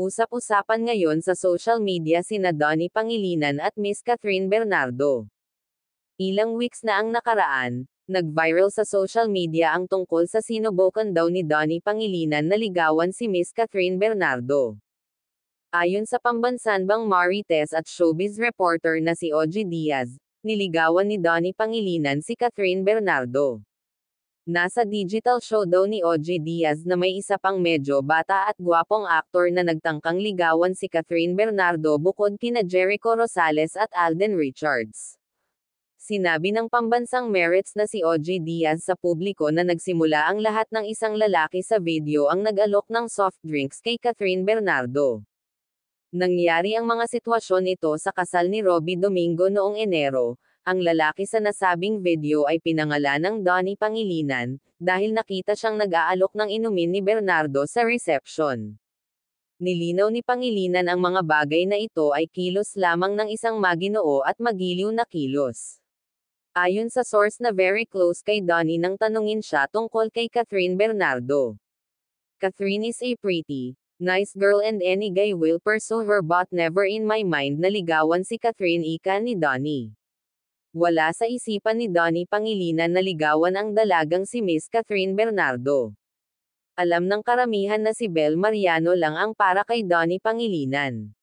Usap-usapan ngayon sa social media sina Donnie Pangilinan at Miss Catherine Bernardo. Ilang weeks na ang nakaraan, nag-viral sa social media ang tungkol sa sinubukan daw ni Donny Pangilinan na ligawan si Miss Catherine Bernardo. Ayon sa pambansanbang Marites at showbiz reporter na si OG Diaz, niligawan ni Donny Pangilinan si Catherine Bernardo. Nasa digital show daw ni OJ Diaz na may isa pang medyo bata at gwapong aktor na nagtangkang ligawan si Catherine Bernardo bukod kina Jericho Rosales at Alden Richards. Sinabi ng pambansang merits na si OJ Diaz sa publiko na nagsimula ang lahat ng isang lalaki sa video ang nag-alok ng soft drinks kay Catherine Bernardo. Nangyari ang mga sitwasyon ito sa kasal ni Robbie Domingo noong Enero, ang lalaki sa nasabing video ay pinangalan ng Donnie Pangilinan, dahil nakita siyang nag-aalok ng inumin ni Bernardo sa reception. Nilinaw ni Pangilinan ang mga bagay na ito ay kilos lamang ng isang maginoo at magiliw na kilos. Ayon sa source na very close kay Donnie nang tanungin siya tungkol kay Catherine Bernardo. Catherine is a pretty, nice girl and any guy will pursue her but never in my mind na ligawan si Catherine Ika ni Donnie. Wala sa isipan ni Donnie Pangilinan na ligawan ang dalagang si Miss Catherine Bernardo. Alam ng karamihan na si Bel Mariano lang ang para kay Donnie Pangilinan.